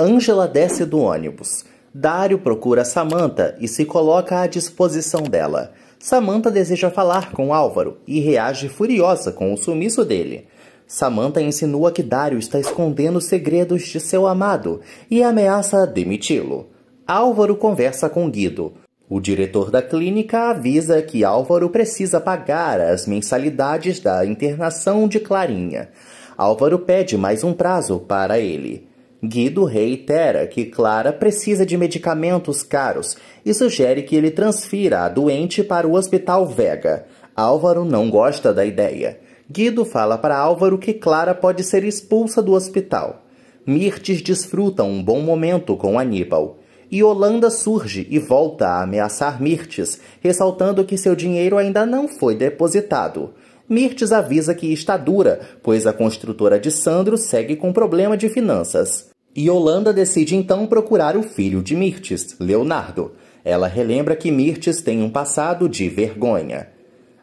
Angela desce do ônibus. Dario procura Samantha e se coloca à disposição dela. Samantha deseja falar com Álvaro e reage furiosa com o sumiço dele. Samantha insinua que Dario está escondendo segredos de seu amado e ameaça demiti-lo. Álvaro conversa com Guido. O diretor da clínica avisa que Álvaro precisa pagar as mensalidades da internação de Clarinha. Álvaro pede mais um prazo para ele. Guido reitera que Clara precisa de medicamentos caros e sugere que ele transfira a doente para o Hospital Vega. Álvaro não gosta da ideia. Guido fala para Álvaro que Clara pode ser expulsa do hospital. Mirtes desfruta um bom momento com Aníbal. E Holanda surge e volta a ameaçar Mirtes, ressaltando que seu dinheiro ainda não foi depositado. Mirtes avisa que está dura, pois a construtora de Sandro segue com problema de finanças. Yolanda decide então procurar o filho de Mirtes, Leonardo. Ela relembra que Mirtes tem um passado de vergonha.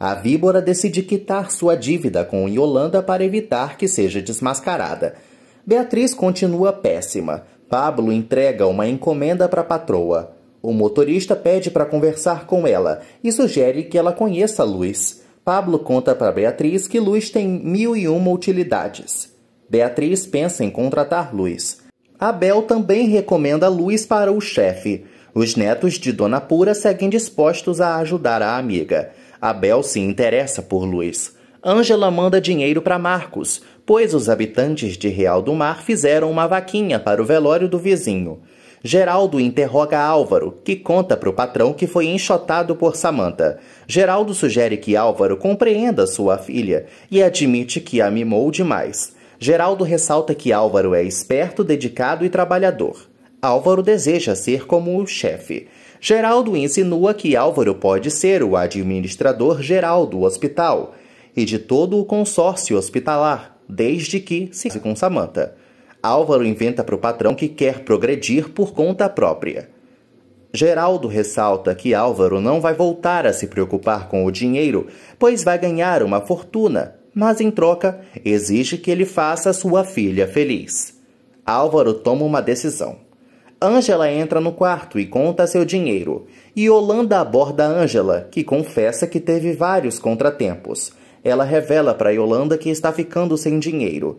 A víbora decide quitar sua dívida com Yolanda para evitar que seja desmascarada. Beatriz continua péssima. Pablo entrega uma encomenda para a patroa. O motorista pede para conversar com ela e sugere que ela conheça Luiz. Pablo conta para Beatriz que Luiz tem mil e uma utilidades. Beatriz pensa em contratar Luiz. Abel também recomenda Luiz para o chefe. Os netos de Dona Pura seguem dispostos a ajudar a amiga. Abel se interessa por Luiz. Ângela manda dinheiro para Marcos, pois os habitantes de Real do Mar fizeram uma vaquinha para o velório do vizinho. Geraldo interroga Álvaro, que conta para o patrão que foi enxotado por Samantha. Geraldo sugere que Álvaro compreenda sua filha e admite que a mimou demais. Geraldo ressalta que Álvaro é esperto, dedicado e trabalhador. Álvaro deseja ser como o chefe. Geraldo insinua que Álvaro pode ser o administrador geral do hospital e de todo o consórcio hospitalar, desde que se com Samantha. Álvaro inventa para o patrão que quer progredir por conta própria. Geraldo ressalta que Álvaro não vai voltar a se preocupar com o dinheiro, pois vai ganhar uma fortuna, mas em troca exige que ele faça sua filha feliz. Álvaro toma uma decisão. Ângela entra no quarto e conta seu dinheiro, e Yolanda aborda Ângela, que confessa que teve vários contratempos. Ela revela para Yolanda que está ficando sem dinheiro.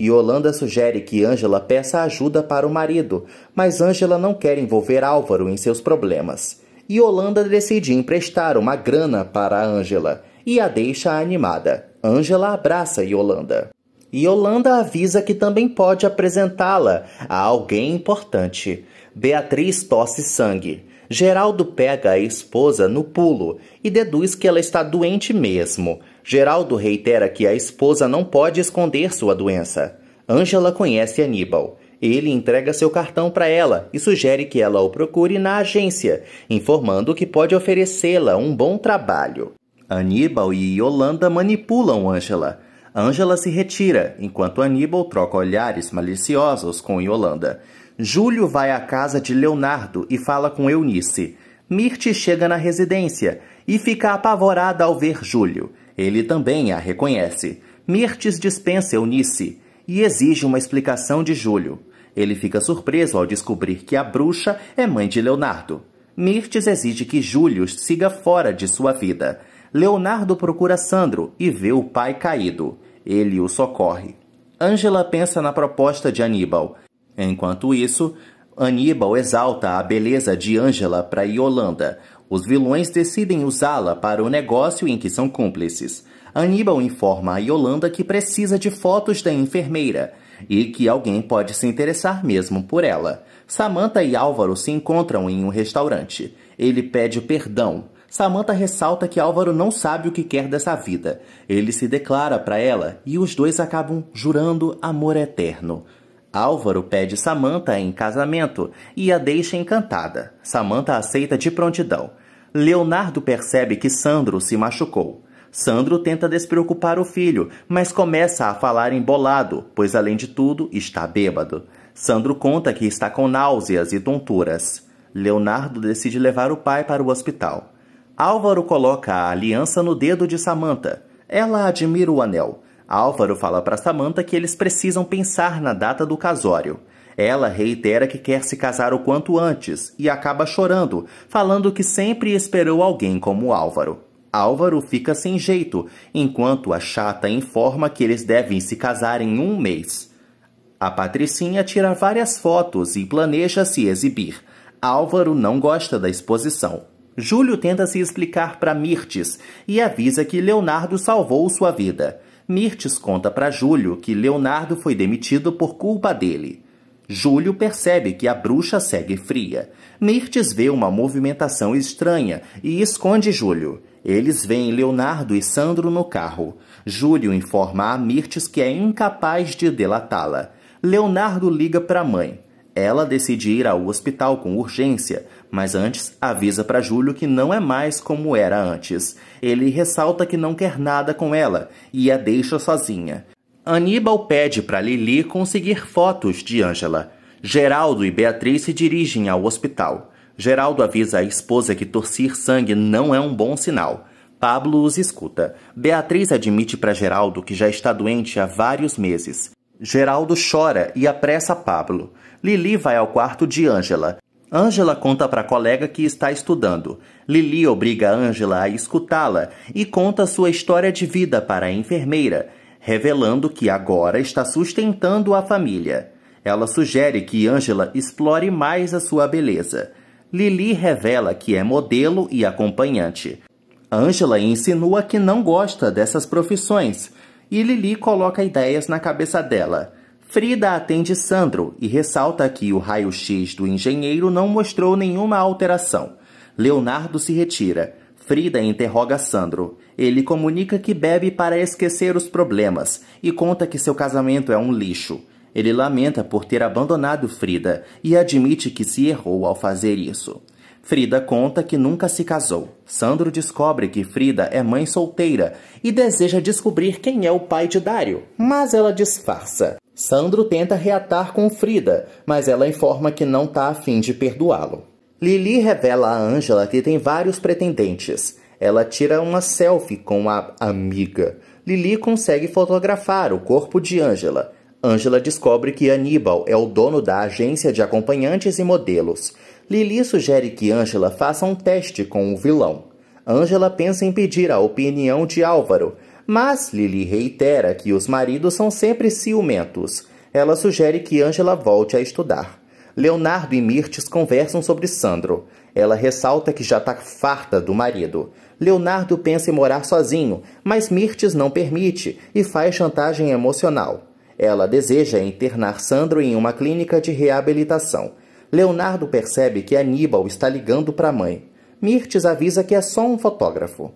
Yolanda sugere que Angela peça ajuda para o marido, mas Angela não quer envolver Álvaro em seus problemas. Yolanda decide emprestar uma grana para Angela e a deixa animada. Angela abraça Yolanda. Yolanda avisa que também pode apresentá-la a alguém importante. Beatriz tosse sangue. Geraldo pega a esposa no pulo e deduz que ela está doente mesmo. Geraldo reitera que a esposa não pode esconder sua doença. Ângela conhece Aníbal. Ele entrega seu cartão para ela e sugere que ela o procure na agência, informando que pode oferecê-la um bom trabalho. Aníbal e Yolanda manipulam Ângela. Ângela se retira, enquanto Aníbal troca olhares maliciosos com Yolanda. Júlio vai à casa de Leonardo e fala com Eunice. Mirte chega na residência e fica apavorada ao ver Júlio. Ele também a reconhece. Mirtes dispensa Eunice e exige uma explicação de Júlio. Ele fica surpreso ao descobrir que a bruxa é mãe de Leonardo. Mirtes exige que Júlio siga fora de sua vida. Leonardo procura Sandro e vê o pai caído. Ele o socorre. Ângela pensa na proposta de Aníbal. Enquanto isso, Aníbal exalta a beleza de Ângela para Yolanda, os vilões decidem usá-la para o negócio em que são cúmplices. Aníbal informa a Yolanda que precisa de fotos da enfermeira e que alguém pode se interessar mesmo por ela. Samantha e Álvaro se encontram em um restaurante. Ele pede perdão. Samantha ressalta que Álvaro não sabe o que quer dessa vida. Ele se declara para ela e os dois acabam jurando amor eterno. Álvaro pede Samantha em casamento e a deixa encantada. Samantha aceita de prontidão. Leonardo percebe que Sandro se machucou. Sandro tenta despreocupar o filho, mas começa a falar embolado, pois além de tudo está bêbado. Sandro conta que está com náuseas e tonturas. Leonardo decide levar o pai para o hospital. Álvaro coloca a aliança no dedo de Samantha. Ela admira o anel. Álvaro fala para Samantha que eles precisam pensar na data do casório. Ela reitera que quer se casar o quanto antes e acaba chorando, falando que sempre esperou alguém como Álvaro. Álvaro fica sem jeito, enquanto a chata informa que eles devem se casar em um mês. A Patricinha tira várias fotos e planeja se exibir. Álvaro não gosta da exposição. Júlio tenta se explicar para Mirtes e avisa que Leonardo salvou sua vida. Mirtes conta para Júlio que Leonardo foi demitido por culpa dele. Júlio percebe que a bruxa segue fria. Mirtes vê uma movimentação estranha e esconde Júlio. Eles veem Leonardo e Sandro no carro. Júlio informa a Mirtes que é incapaz de delatá-la. Leonardo liga para a mãe. Ela decide ir ao hospital com urgência, mas antes avisa para Júlio que não é mais como era antes. Ele ressalta que não quer nada com ela e a deixa sozinha. Aníbal pede para Lili conseguir fotos de Angela. Geraldo e Beatriz se dirigem ao hospital. Geraldo avisa a esposa que torcer sangue não é um bom sinal. Pablo os escuta. Beatriz admite para Geraldo que já está doente há vários meses. Geraldo chora e apressa Pablo. Lili vai ao quarto de Ângela. Ângela conta para a colega que está estudando. Lili obriga Ângela a escutá-la e conta sua história de vida para a enfermeira revelando que agora está sustentando a família. Ela sugere que Angela explore mais a sua beleza. Lily revela que é modelo e acompanhante. Angela insinua que não gosta dessas profissões e Lily coloca ideias na cabeça dela. Frida atende Sandro e ressalta que o raio-x do engenheiro não mostrou nenhuma alteração. Leonardo se retira. Frida interroga Sandro. Ele comunica que bebe para esquecer os problemas e conta que seu casamento é um lixo. Ele lamenta por ter abandonado Frida e admite que se errou ao fazer isso. Frida conta que nunca se casou. Sandro descobre que Frida é mãe solteira e deseja descobrir quem é o pai de Dário, mas ela disfarça. Sandro tenta reatar com Frida, mas ela informa que não está afim de perdoá-lo. Lili revela a Angela que tem vários pretendentes. Ela tira uma selfie com a amiga. Lili consegue fotografar o corpo de Angela. Angela descobre que Aníbal é o dono da agência de acompanhantes e modelos. Lili sugere que Angela faça um teste com o vilão. Angela pensa em pedir a opinião de Álvaro, mas Lili reitera que os maridos são sempre ciumentos. Ela sugere que Angela volte a estudar. Leonardo e Mirtes conversam sobre Sandro. Ela ressalta que já está farta do marido. Leonardo pensa em morar sozinho, mas Mirtes não permite e faz chantagem emocional. Ela deseja internar Sandro em uma clínica de reabilitação. Leonardo percebe que Aníbal está ligando para a mãe. Mirtes avisa que é só um fotógrafo.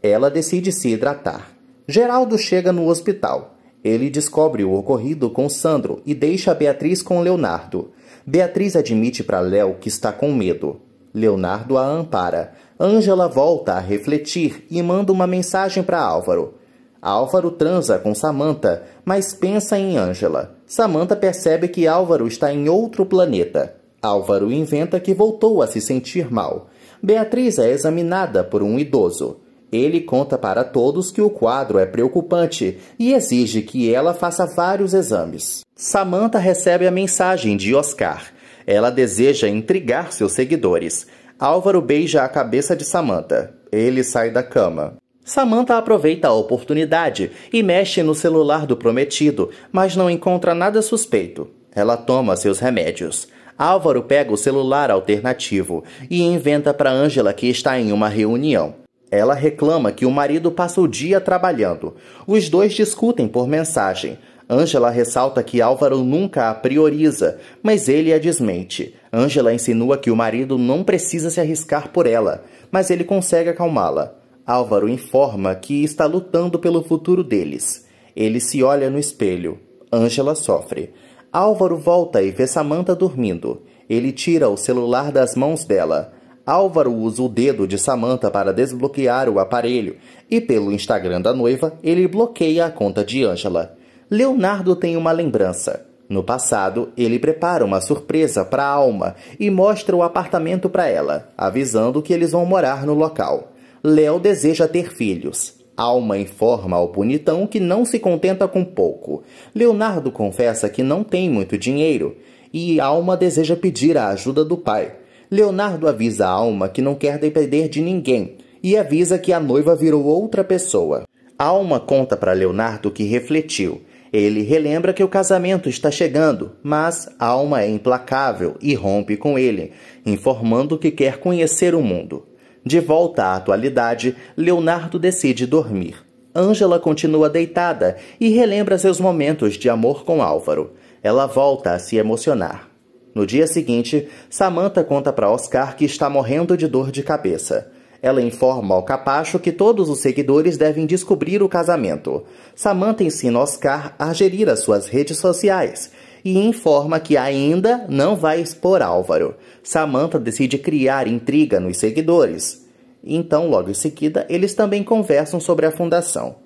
Ela decide se hidratar. Geraldo chega no hospital. Ele descobre o ocorrido com Sandro e deixa Beatriz com Leonardo. Beatriz admite para Léo que está com medo. Leonardo a ampara. Ângela volta a refletir e manda uma mensagem para Álvaro. Álvaro transa com Samantha, mas pensa em Ângela. Samantha percebe que Álvaro está em outro planeta. Álvaro inventa que voltou a se sentir mal. Beatriz é examinada por um idoso. Ele conta para todos que o quadro é preocupante e exige que ela faça vários exames. Samantha recebe a mensagem de Oscar. Ela deseja intrigar seus seguidores. Álvaro beija a cabeça de Samantha. Ele sai da cama. Samantha aproveita a oportunidade e mexe no celular do prometido, mas não encontra nada suspeito. Ela toma seus remédios. Álvaro pega o celular alternativo e inventa para Angela que está em uma reunião. Ela reclama que o marido passa o dia trabalhando. Os dois discutem por mensagem. Ângela ressalta que Álvaro nunca a prioriza, mas ele a desmente. Ângela insinua que o marido não precisa se arriscar por ela, mas ele consegue acalmá-la. Álvaro informa que está lutando pelo futuro deles. Ele se olha no espelho. Ângela sofre. Álvaro volta e vê Samantha dormindo. Ele tira o celular das mãos dela. Álvaro usa o dedo de Samantha para desbloquear o aparelho e, pelo Instagram da noiva, ele bloqueia a conta de Angela. Leonardo tem uma lembrança. No passado, ele prepara uma surpresa para Alma e mostra o apartamento para ela, avisando que eles vão morar no local. Léo deseja ter filhos. Alma informa ao bonitão que não se contenta com pouco. Leonardo confessa que não tem muito dinheiro e Alma deseja pedir a ajuda do pai. Leonardo avisa a alma que não quer depender de ninguém e avisa que a noiva virou outra pessoa. A alma conta para Leonardo que refletiu. Ele relembra que o casamento está chegando, mas a alma é implacável e rompe com ele, informando que quer conhecer o mundo. De volta à atualidade, Leonardo decide dormir. Ângela continua deitada e relembra seus momentos de amor com Álvaro. Ela volta a se emocionar. No dia seguinte, Samantha conta para Oscar que está morrendo de dor de cabeça. Ela informa ao capacho que todos os seguidores devem descobrir o casamento. Samantha ensina Oscar a gerir as suas redes sociais e informa que ainda não vai expor Álvaro. Samantha decide criar intriga nos seguidores. Então, logo em seguida, eles também conversam sobre a fundação.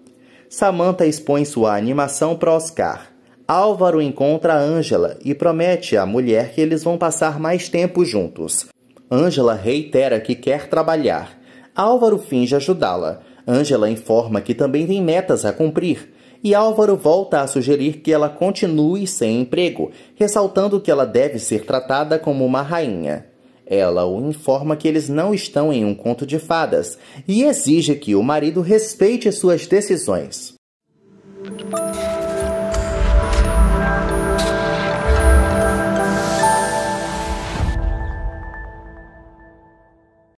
Samantha expõe sua animação para Oscar. Álvaro encontra Ângela e promete à mulher que eles vão passar mais tempo juntos. Ângela reitera que quer trabalhar. Álvaro finge ajudá-la. Ângela informa que também tem metas a cumprir. E Álvaro volta a sugerir que ela continue sem emprego, ressaltando que ela deve ser tratada como uma rainha. Ela o informa que eles não estão em um conto de fadas e exige que o marido respeite suas decisões.